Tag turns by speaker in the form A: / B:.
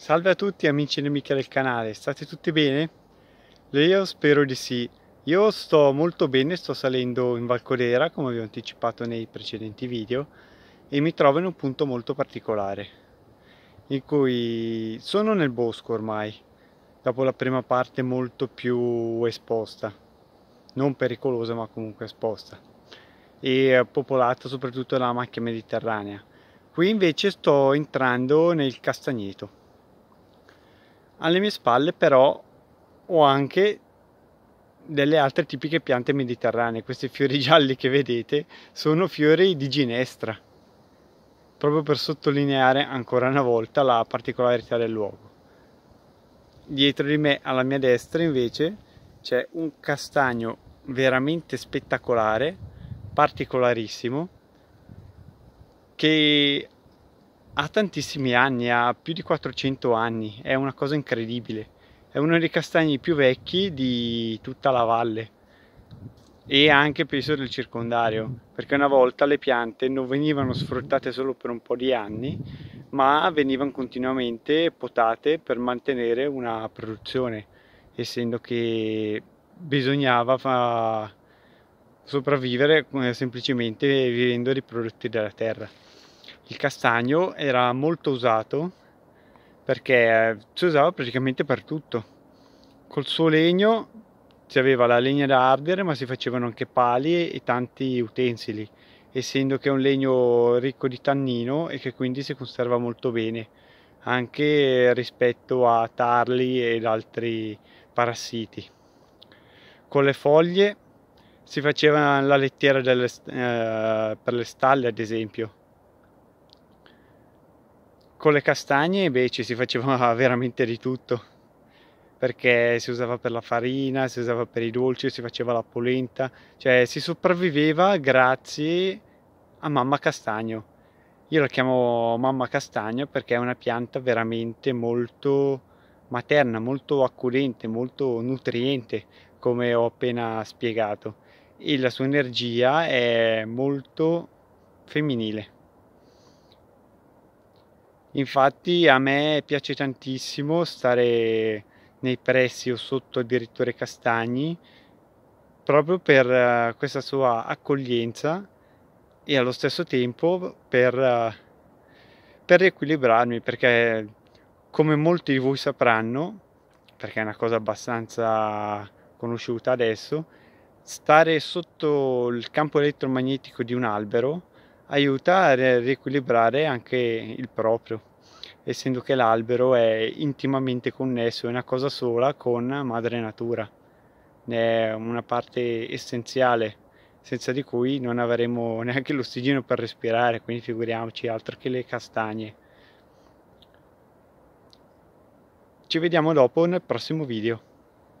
A: Salve a tutti amici e nemiche del canale, state tutti bene? Io spero di sì. Io sto molto bene, sto salendo in Valcodera come vi ho anticipato nei precedenti video e mi trovo in un punto molto particolare in cui sono nel bosco ormai dopo la prima parte molto più esposta non pericolosa ma comunque esposta e popolata soprattutto da macchia mediterranea qui invece sto entrando nel castagneto alle mie spalle però ho anche delle altre tipiche piante mediterranee. Questi fiori gialli che vedete sono fiori di ginestra, proprio per sottolineare ancora una volta la particolarità del luogo. Dietro di me, alla mia destra, invece, c'è un castagno veramente spettacolare, particolarissimo, che ha tantissimi anni, ha più di 400 anni, è una cosa incredibile. È uno dei castagni più vecchi di tutta la valle e anche penso del circondario, perché una volta le piante non venivano sfruttate solo per un po' di anni, ma venivano continuamente potate per mantenere una produzione, essendo che bisognava fa... sopravvivere eh, semplicemente vivendo dei prodotti della terra il castagno era molto usato perché eh, si usava praticamente per tutto. Col suo legno si aveva la legna da ardere ma si facevano anche pali e tanti utensili essendo che è un legno ricco di tannino e che quindi si conserva molto bene anche rispetto a tarli ed altri parassiti. Con le foglie si faceva la lettiera delle, eh, per le stalle ad esempio con le castagne beh, ci si faceva veramente di tutto, perché si usava per la farina, si usava per i dolci, si faceva la polenta, cioè si sopravviveva grazie a mamma castagno. Io la chiamo mamma castagno perché è una pianta veramente molto materna, molto accudente, molto nutriente, come ho appena spiegato, e la sua energia è molto femminile. Infatti a me piace tantissimo stare nei pressi o sotto addirittura i Castagni proprio per eh, questa sua accoglienza e allo stesso tempo per, eh, per riequilibrarmi perché come molti di voi sapranno perché è una cosa abbastanza conosciuta adesso stare sotto il campo elettromagnetico di un albero aiuta a riequilibrare anche il proprio essendo che l'albero è intimamente connesso, è una cosa sola con madre natura, è una parte essenziale, senza di cui non avremo neanche l'ossigeno per respirare, quindi figuriamoci altro che le castagne. Ci vediamo dopo nel prossimo video.